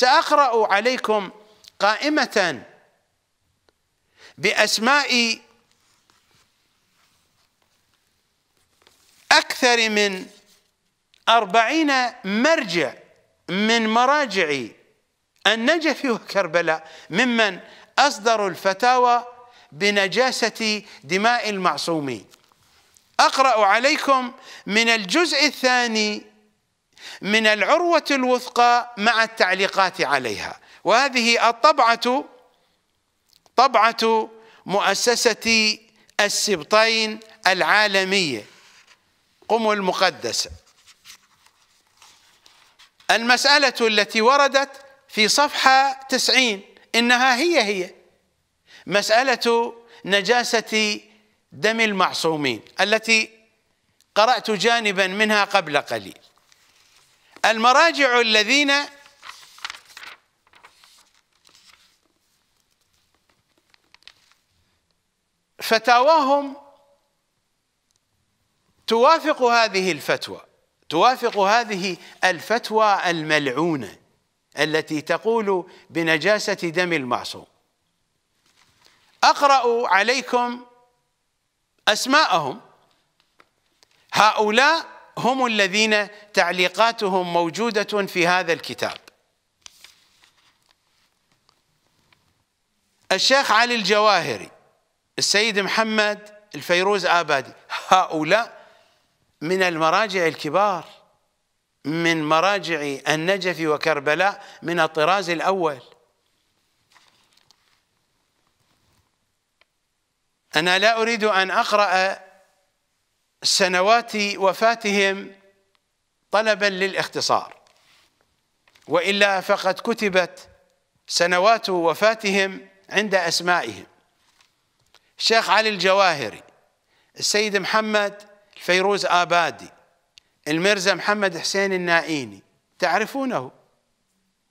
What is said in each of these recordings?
سأقرأ عليكم قائمة بأسماء أكثر من أربعين مرجع من مراجع النجف وكربلاء ممن أصدروا الفتاوى بنجاسة دماء المعصومين أقرأ عليكم من الجزء الثاني من العروة الوثقى مع التعليقات عليها وهذه الطبعة طبعة مؤسسة السبطين العالمية قم المقدسة المسألة التي وردت في صفحة تسعين إنها هي هي مسألة نجاسة دم المعصومين التي قرأت جانبا منها قبل قليل المراجع الذين فتاواهم توافق هذه الفتوى توافق هذه الفتوى الملعونه التي تقول بنجاسه دم المعصوم اقرا عليكم اسماءهم هؤلاء هم الذين تعليقاتهم موجودة في هذا الكتاب الشيخ علي الجواهري السيد محمد الفيروز آبادي هؤلاء من المراجع الكبار من مراجع النجف وكربلاء من الطراز الأول أنا لا أريد أن أقرأ سنوات وفاتهم طلبا للاختصار والا فقد كتبت سنوات وفاتهم عند اسمائهم الشيخ علي الجواهري السيد محمد الفيروز آبادي المرزا محمد حسين النائيني تعرفونه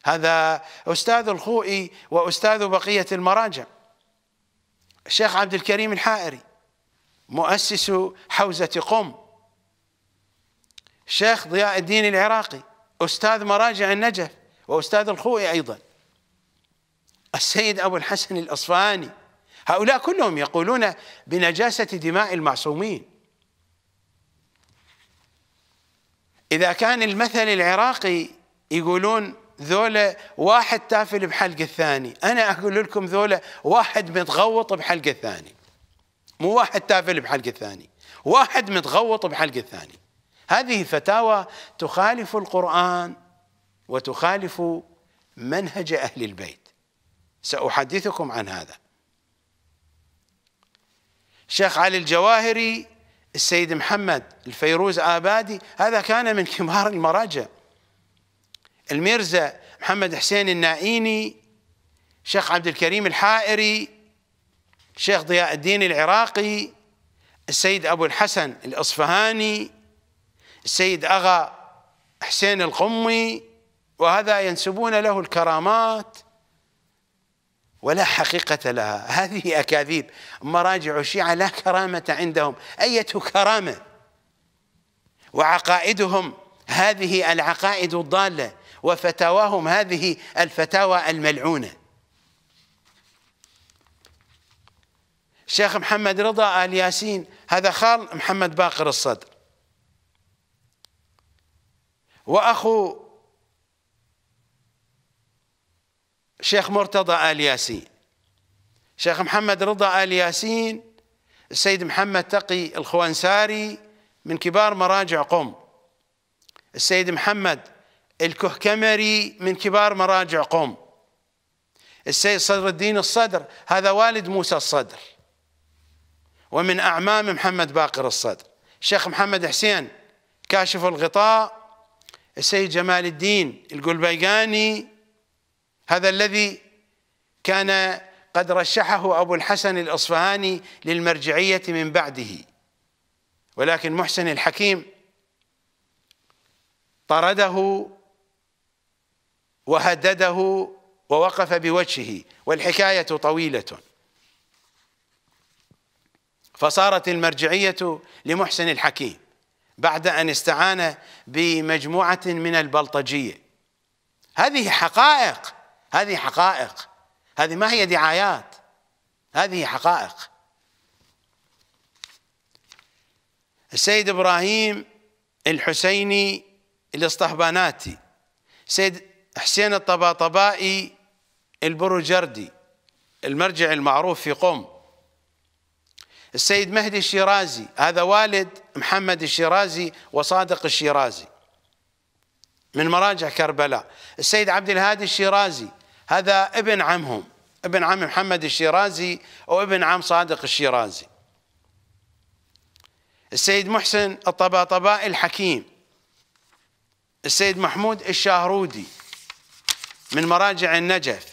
هذا أستاذ الخوئي وأستاذ بقية المراجع الشيخ عبد الكريم الحائري مؤسس حوزة قم شيخ ضياء الدين العراقي أستاذ مراجع النجف وأستاذ الخوئي أيضا السيد أبو الحسن الأصفهاني هؤلاء كلهم يقولون بنجاسة دماء المعصومين إذا كان المثل العراقي يقولون ذولا واحد تافل بحلق الثاني أنا أقول لكم ذولا واحد متغوط بحلق الثاني مو واحد تافل بحلق الثاني واحد متغوط بحلق الثاني هذه فتاوى تخالف القرآن وتخالف منهج أهل البيت سأحدثكم عن هذا الشيخ علي الجواهري السيد محمد الفيروز آبادي هذا كان من كبار المراجع الميرزا محمد حسين النائيني شيخ عبد الكريم الحائري الشيخ ضياء الدين العراقي السيد أبو الحسن الأصفهاني السيد أغا حسين القمي وهذا ينسبون له الكرامات ولا حقيقة لها هذه أكاذيب مراجع الشيعة لا كرامة عندهم أية كرامة وعقائدهم هذه العقائد الضالة وفتاواهم هذه الفتاوى الملعونه شيخ محمد رضا آل ياسين هذا خال محمد باقر الصدر وأخو شيخ مرتضى آل ياسين شيخ محمد رضا آل ياسين السيد محمد تقي الخوانساري من كبار مراجع قم السيد محمد الكهكمري من كبار مراجع قم السيد صدر الدين الصدر هذا والد موسى الصدر ومن أعمام محمد باقر الصدر الشيخ محمد حسين كاشف الغطاء السيد جمال الدين القلبيقاني هذا الذي كان قد رشحه أبو الحسن الأصفهاني للمرجعية من بعده ولكن محسن الحكيم طرده وهدده ووقف بوجهه والحكاية طويلة فصارت المرجعية لمحسن الحكيم بعد أن استعان بمجموعة من البلطجية هذه حقائق هذه حقائق هذه ما هي دعايات هذه حقائق السيد إبراهيم الحسيني الاصطهباناتي سيد حسين الطباطبائي البروجردي المرجع المعروف في قم السيد مهدي الشيرازي هذا والد محمد الشيرازي وصادق الشيرازي من مراجع كربلاء السيد عبد الهادي الشيرازي هذا ابن عمهم ابن عم محمد الشيرازي وابن عم صادق الشيرازي السيد محسن الطباطبائي الحكيم السيد محمود الشاهرودي من مراجع النجف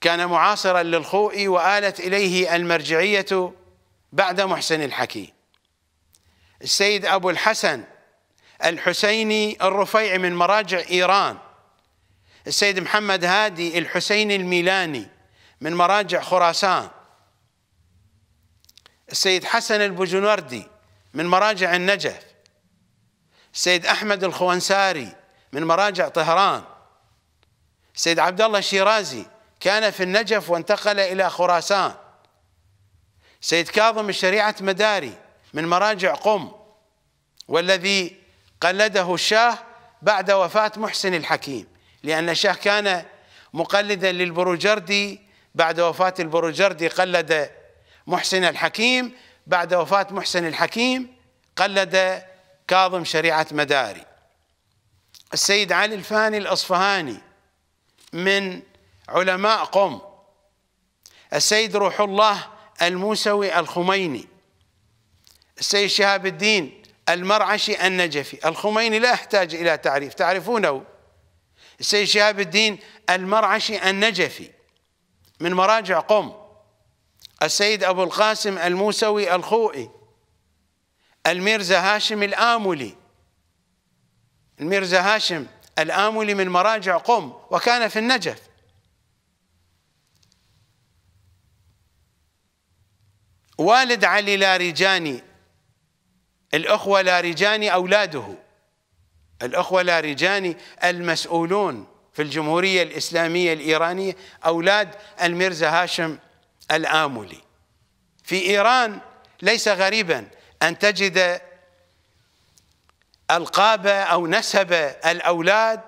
كان معاصرا للخوئي وآلت إليه المرجعية بعد محسن الحكي السيد أبو الحسن الحسيني الرفيع من مراجع إيران السيد محمد هادي الحسيني الميلاني من مراجع خراسان السيد حسن البجنوردي من مراجع النجف السيد أحمد الخونساري من مراجع طهران السيد عبد الله الشيرازي كان في النجف وانتقل إلى خراسان سيد كاظم الشريعة مداري من مراجع قم والذي قلده الشاه بعد وفاة محسن الحكيم لأن الشاه كان مقلدا للبروجردي بعد وفاة البروجردي قلد محسن الحكيم بعد وفاة محسن الحكيم قلد كاظم شريعة مداري السيد علي الفاني الأصفهاني من علماء قم السيد روح الله الموسوي الخميني السيد شهاب الدين المرعشي النجفي الخميني لا يحتاج إلى تعريف تعرفونه السيد شهاب الدين المرعشي النجفي من مراجع قم السيد أبو القاسم الموسوي الخوئي الميرزا هاشم الآملي الميرزا هاشم الآملي من مراجع قم وكان في النجف والد علي لاريجاني الأخوة لاريجاني أولاده الأخوة لاريجاني المسؤولون في الجمهورية الإسلامية الإيرانية أولاد الميرزا هاشم الآملي في إيران ليس غريبا أن تجد ألقاب أو نسب الأولاد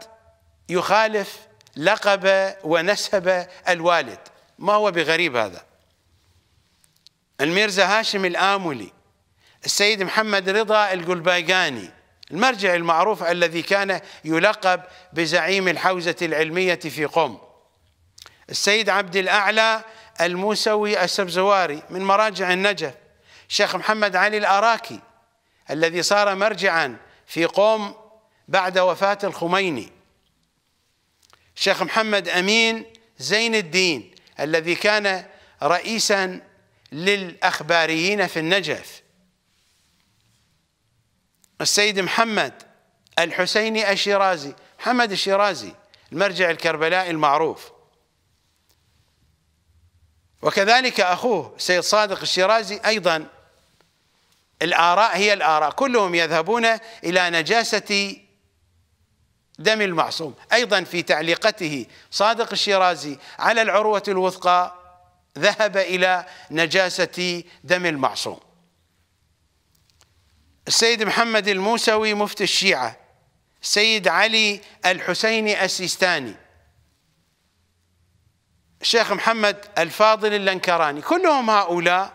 يخالف لقب ونسب الوالد ما هو بغريب هذا الميرزا هاشم الآملي السيد محمد رضا القلبايقاني المرجع المعروف الذي كان يلقب بزعيم الحوزة العلمية في قم السيد عبد الأعلى الموسوي السبزواري من مراجع النجف الشيخ محمد علي الأراكي الذي صار مرجعا في قوم بعد وفاة الخميني الشيخ محمد أمين زين الدين الذي كان رئيسا للأخباريين في النجف السيد محمد الحسيني الشيرازي محمد الشيرازي المرجع الكربلائي المعروف وكذلك أخوه السيد صادق الشيرازي أيضا الآراء هي الآراء كلهم يذهبون إلى نجاسة دم المعصوم أيضا في تعليقته صادق الشيرازي على العروة الوثقى ذهب إلى نجاسة دم المعصوم السيد محمد الموسوي مفتي الشيعة السيد علي الحسيني السيستاني الشيخ محمد الفاضل اللنكراني كلهم هؤلاء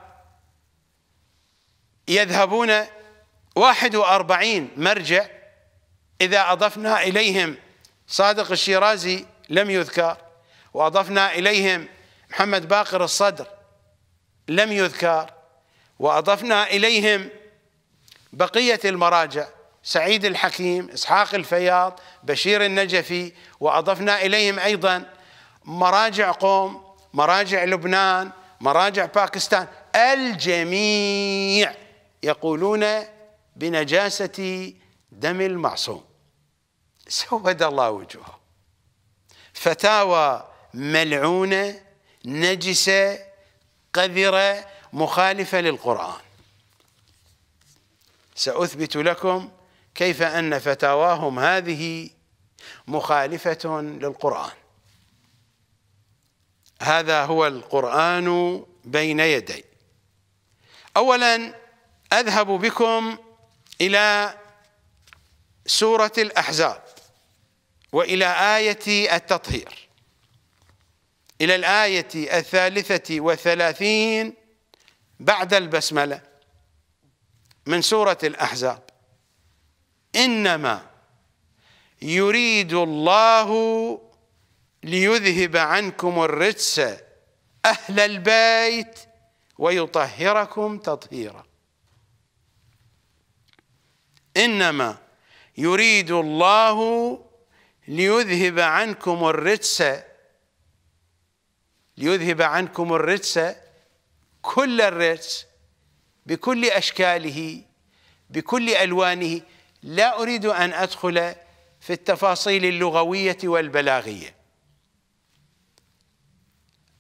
يذهبون 41 مرجع إذا أضفنا إليهم صادق الشيرازي لم يذكر وأضفنا إليهم محمد باقر الصدر لم يذكر وأضفنا إليهم بقية المراجع سعيد الحكيم إسحاق الفياض بشير النجفي وأضفنا إليهم أيضا مراجع قوم مراجع لبنان مراجع باكستان الجميع يقولون بنجاسة دم المعصوم سود الله وجوههم فتاوى ملعونة نجسة قذرة مخالفة للقرآن سأثبت لكم كيف أن فتاواهم هذه مخالفة للقرآن هذا هو القرآن بين يدي أولا أذهب بكم إلى سورة الأحزاب وإلى آية التطهير إلى الآية الثالثة وثلاثين بعد البسملة من سورة الأحزاب إنما يريد الله ليذهب عنكم الرجس أهل البيت ويطهركم تطهيرا إنما يريد الله ليذهب عنكم الرجس ليذهب عنكم الرجس كل الرجس بكل أشكاله بكل ألوانه لا أريد أن أدخل في التفاصيل اللغوية والبلاغية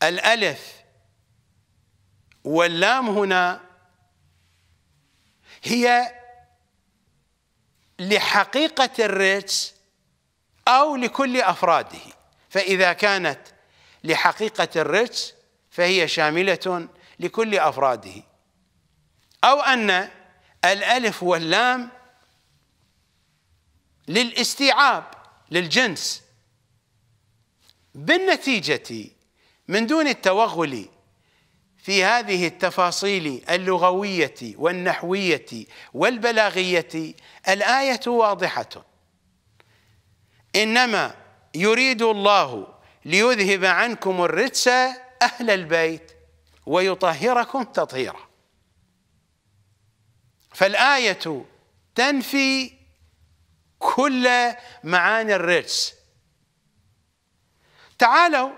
الألف واللام هنا هي لحقيقة الرجس أو لكل أفراده فإذا كانت لحقيقة الرجس فهي شاملة لكل أفراده أو أن الألف واللام للاستيعاب للجنس بالنتيجة من دون التوغل في هذه التفاصيل اللغوية والنحوية والبلاغية الآية واضحة إنما يريد الله ليذهب عنكم الرجس أهل البيت ويطهركم تطهيرا فالآية تنفي كل معاني الرجس تعالوا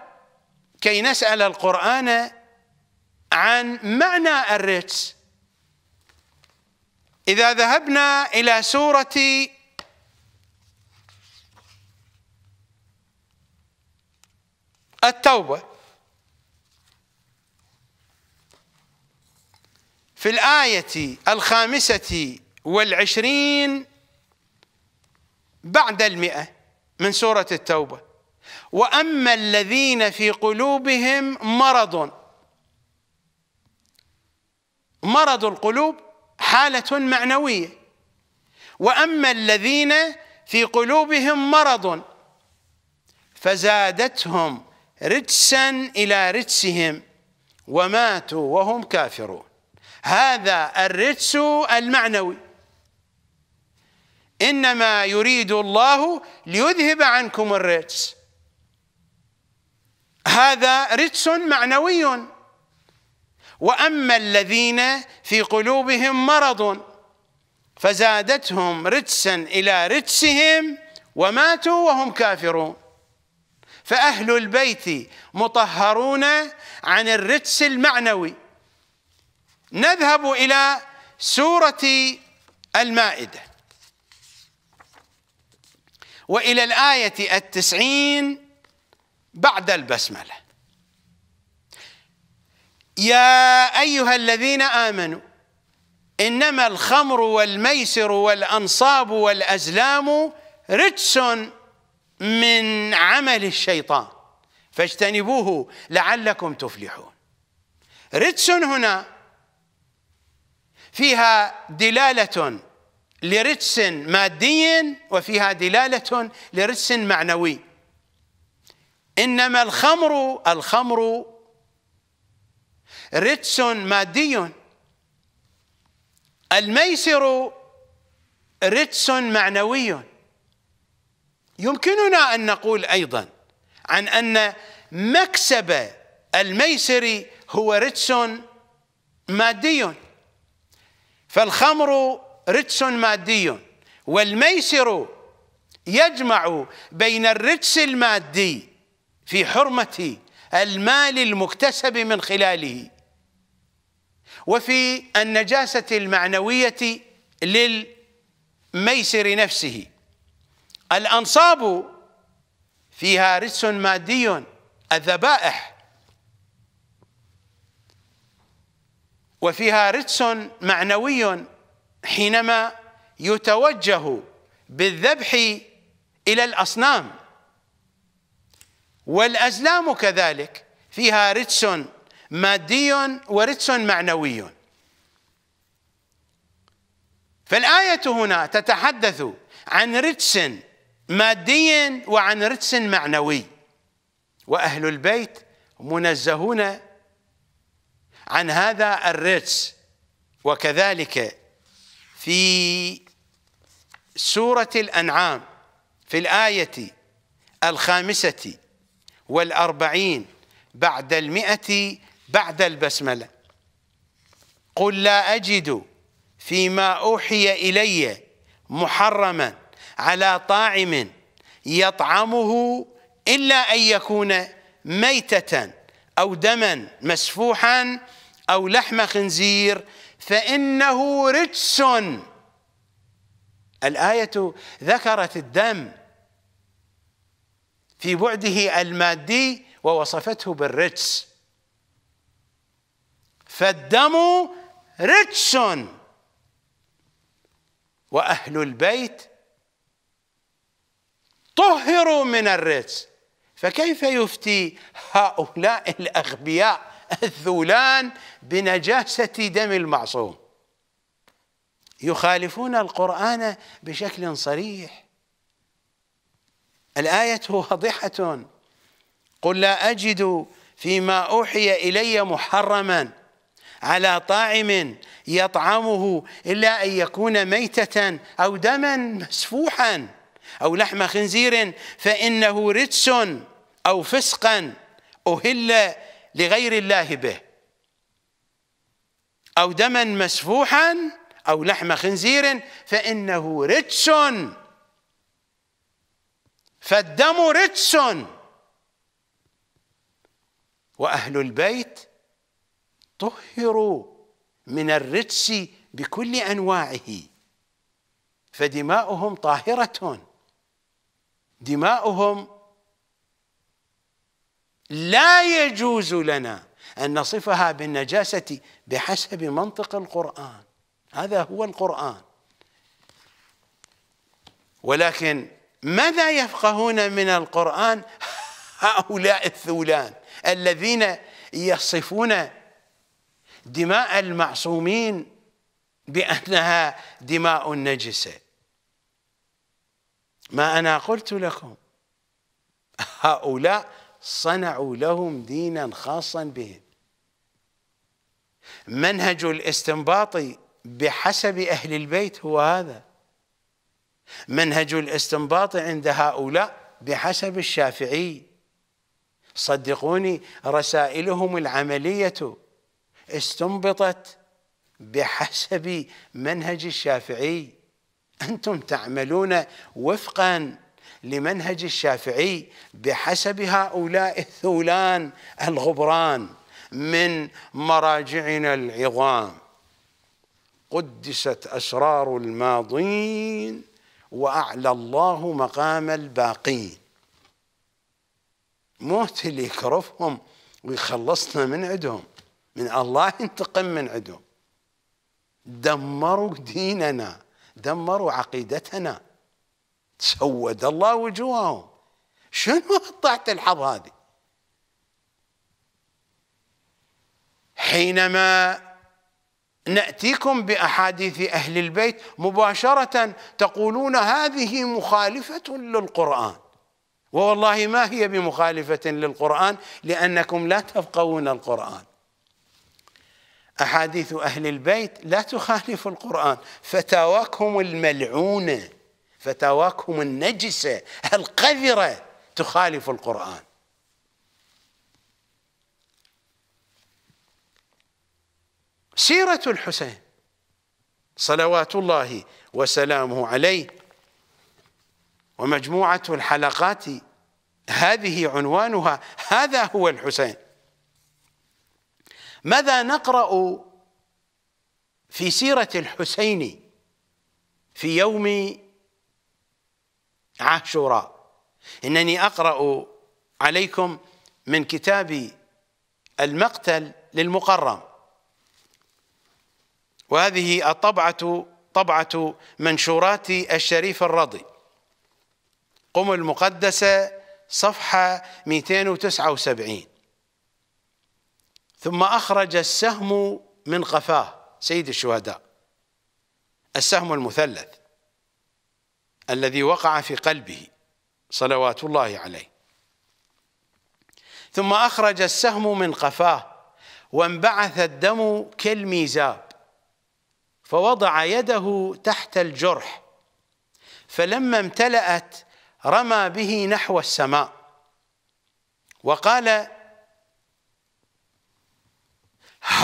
كي نسأل القرآن عن معنى الرجس إذا ذهبنا إلى سورة التوبة في الآية الخامسة والعشرين بعد المئة من سورة التوبة وأما الذين في قلوبهم مرض مرض القلوب حالة معنوية وأما الذين في قلوبهم مرض فزادتهم رجسا إلى رجسهم وماتوا وهم كافرون هذا الرجس المعنوي إنما يريد الله ليذهب عنكم الرجس هذا رجس معنوي وأما الذين في قلوبهم مرض فزادتهم رجسا إلى رجسهم وماتوا وهم كافرون فأهل البيت مطهرون عن الرجس المعنوي نذهب إلى سورة المائدة وإلى الآية التسعين بعد البسملة يا أيها الذين آمنوا إنما الخمر والميسر والأنصاب والأزلام رجس من عمل الشيطان فاجتنبوه لعلكم تفلحون رجس هنا فيها دلالة لرجس مادي وفيها دلالة لرجس معنوي إنما الخمر الخمر رجس مادي الميسر رجس معنوي يمكننا أن نقول أيضا عن أن مكسب الميسر هو رجس مادي فالخمر رجس مادي والميسر يجمع بين الرجس المادي في حرمة المال المكتسب من خلاله وفي النجاسة المعنوية للميسر نفسه الأنصاب فيها رس مادي الذبائح وفيها رجس معنوي حينما يتوجه بالذبح إلى الأصنام والأزلام كذلك فيها رجس مادي ورجس معنوي فالآية هنا تتحدث عن رجس ماديا وعن رجس معنوي واهل البيت منزهون عن هذا الرجس وكذلك في سوره الانعام في الايه الخامسه والاربعين بعد المئه بعد البسمله قل لا اجد فيما اوحي الي محرما على طاعم يطعمه إلا أن يكون ميتة أو دما مسفوحا أو لحم خنزير فإنه رجس الآية ذكرت الدم في بعده المادي ووصفته بالرجس فالدم رجس وأهل البيت طهروا من الرجس فكيف يفتي هؤلاء الأغبياء الذولان بنجاسة دم المعصوم يخالفون القرآن بشكل صريح الآية واضحة قل لا أجد فيما أوحي إلي محرما على طاعم يطعمه إلا أن يكون ميتة أو دما مسفوحا أو لحم خنزير فإنه رجس أو فسقا أهل لغير الله به أو دما مسفوحا أو لحم خنزير فإنه رجس فالدم رجس وأهل البيت طهروا من الرجس بكل أنواعه فدماؤهم طاهرة دماؤهم لا يجوز لنا أن نصفها بالنجاسة بحسب منطق القرآن هذا هو القرآن ولكن ماذا يفقهون من القرآن هؤلاء الثولان الذين يصفون دماء المعصومين بأنها دماء نجسه ما أنا قلت لكم هؤلاء صنعوا لهم دينا خاصا بهم منهج الاستنباط بحسب أهل البيت هو هذا منهج الاستنباط عند هؤلاء بحسب الشافعي صدقوني رسائلهم العملية استنبطت بحسب منهج الشافعي أنتم تعملون وفقا لمنهج الشافعي بحسب هؤلاء الثولان الغبران من مراجعنا العظام قدست أسرار الماضين وأعلى الله مقام الباقين موت اللي يكرفهم ويخلصنا من عندهم من الله ينتقم من عندهم دمروا ديننا دمروا عقيدتنا سود الله وجوههم شنو قطعت الحظ هذه حينما ناتيكم باحاديث اهل البيت مباشره تقولون هذه مخالفه للقران ووالله ما هي بمخالفه للقران لانكم لا تفقهون القران أحاديث أهل البيت لا تخالف القرآن فتاواكهم الملعونة فتاواكهم النجسة القذرة تخالف القرآن سيرة الحسين صلوات الله وسلامه عليه ومجموعة الحلقات هذه عنوانها هذا هو الحسين ماذا نقرأ في سيرة الحسين في يوم عاشوراء إنني أقرأ عليكم من كتاب المقتل للمقرم وهذه الطبعة طبعة منشورات الشريف الرضي قم المقدسة صفحة 279 ثم أخرج السهم من قفاه سيد الشهداء السهم المثلث الذي وقع في قلبه صلوات الله عليه ثم أخرج السهم من قفاه وانبعث الدم كالميزاب فوضع يده تحت الجرح فلما امتلأت رمى به نحو السماء وقال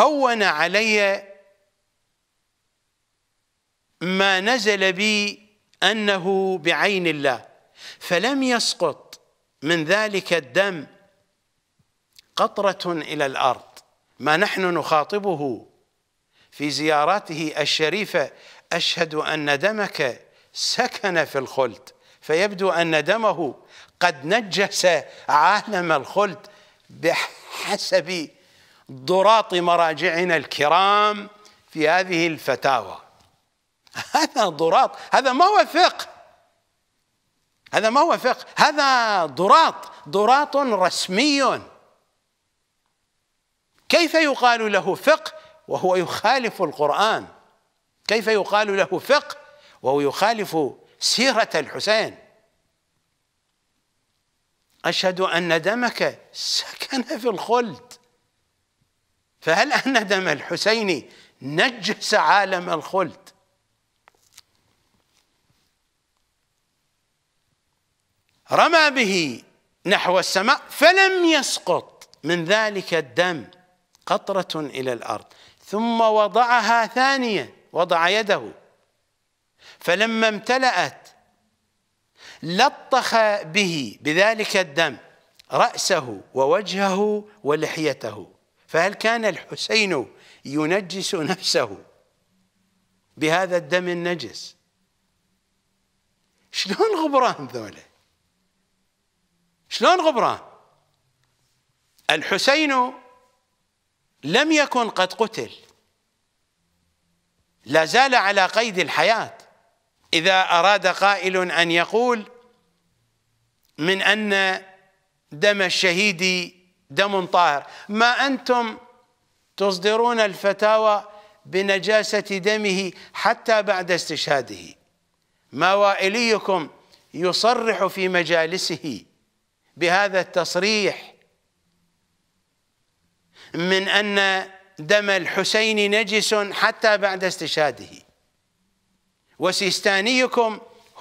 هون علي ما نزل بي أنه بعين الله فلم يسقط من ذلك الدم قطرة إلى الأرض ما نحن نخاطبه في زياراته الشريفة أشهد أن دمك سكن في الخلد فيبدو أن دمه قد نجس عالم الخلد بحسب ضراط مراجعنا الكرام في هذه الفتاوى هذا ضراط هذا ما هو فقه هذا ما هو فقه هذا ضراط ضراط رسمي كيف يقال له فقه وهو يخالف القرآن كيف يقال له فقه وهو يخالف سيرة الحسين أشهد أن دمك سكن في الخلد فهل أن دم الحسين نجس عالم الخلد رمى به نحو السماء فلم يسقط من ذلك الدم قطرة إلى الأرض ثم وضعها ثانية وضع يده فلما امتلأت لطخ به بذلك الدم رأسه ووجهه ولحيته فهل كان الحسين ينجس نفسه بهذا الدم النجس شلون غبران ذولا شلون غبران الحسين لم يكن قد قتل لا زال على قيد الحياة إذا أراد قائل أن يقول من أن دم الشهيد دم طاهر ما أنتم تصدرون الفتاوى بنجاسة دمه حتى بعد استشهاده ما وائليكم يصرح في مجالسه بهذا التصريح من أن دم الحسين نجس حتى بعد استشهاده وسيستانيكم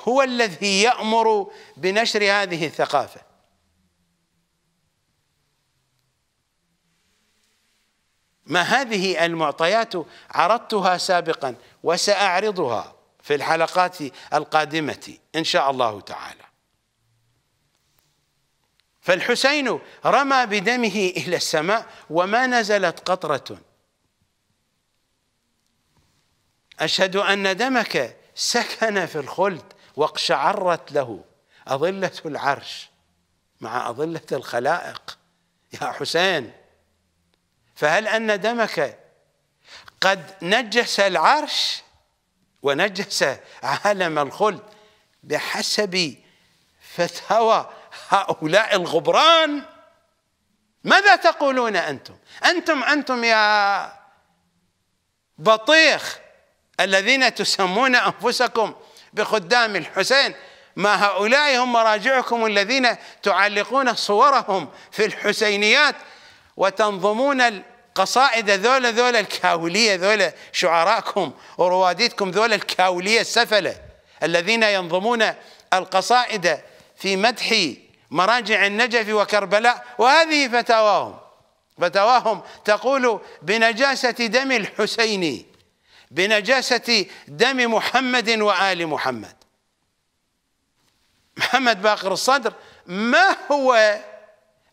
هو الذي يأمر بنشر هذه الثقافة ما هذه المعطيات عرضتها سابقا وسأعرضها في الحلقات القادمة إن شاء الله تعالى فالحسين رمى بدمه إلى السماء وما نزلت قطرة أشهد أن دمك سكن في الخلد واقشعرت له أظلة العرش مع أظلة الخلائق يا حسين فهل أن دمك قد نجس العرش ونجس عالم الخلد بحسب فتاوى هؤلاء الغبران ماذا تقولون أنتم أنتم أنتم يا بطيخ الذين تسمون أنفسكم بخدام الحسين ما هؤلاء هم مراجعكم الذين تعلقون صورهم في الحسينيات وتنظمون القصائد ذولا ذولا الكاولية ذولا شعراءكم ورواديتكم ذولا الكاولية السفلة الذين ينظمون القصائد في مدح مراجع النجف وكربلاء وهذه فتاواهم فتاواهم تقول بنجاسة دم الحسين بنجاسة دم محمد وآل محمد محمد باقر الصدر ما هو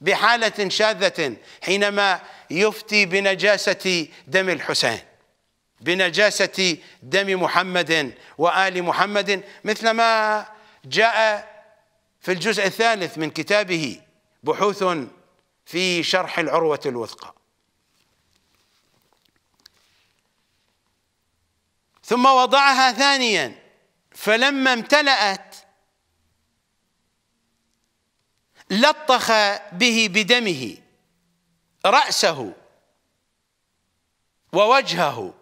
بحالة شاذة حينما يفتي بنجاسة دم الحسين بنجاسة دم محمد وآل محمد مثل ما جاء في الجزء الثالث من كتابه بحوث في شرح العروة الوثقى ثم وضعها ثانيا فلما امتلأت لطخ به بدمه رأسه ووجهه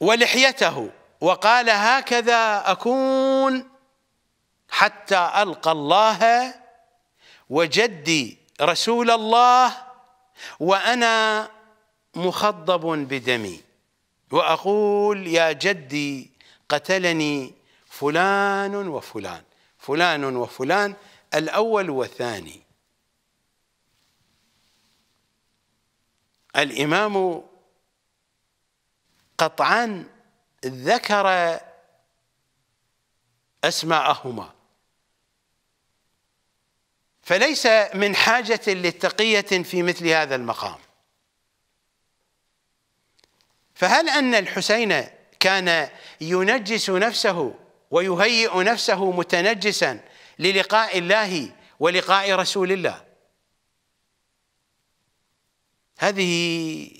ولحيته وقال هكذا أكون حتى ألقى الله وجدي رسول الله وأنا مخضب بدمي وأقول يا جدي قتلني فلان وفلان فلان وفلان الأول والثاني الإمام قطعا ذكر أسماءهما فليس من حاجة للتقية في مثل هذا المقام فهل أن الحسين كان ينجس نفسه ويهيئ نفسه متنجسا للقاء الله ولقاء رسول الله هذه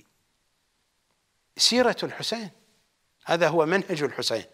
سيرة الحسين هذا هو منهج الحسين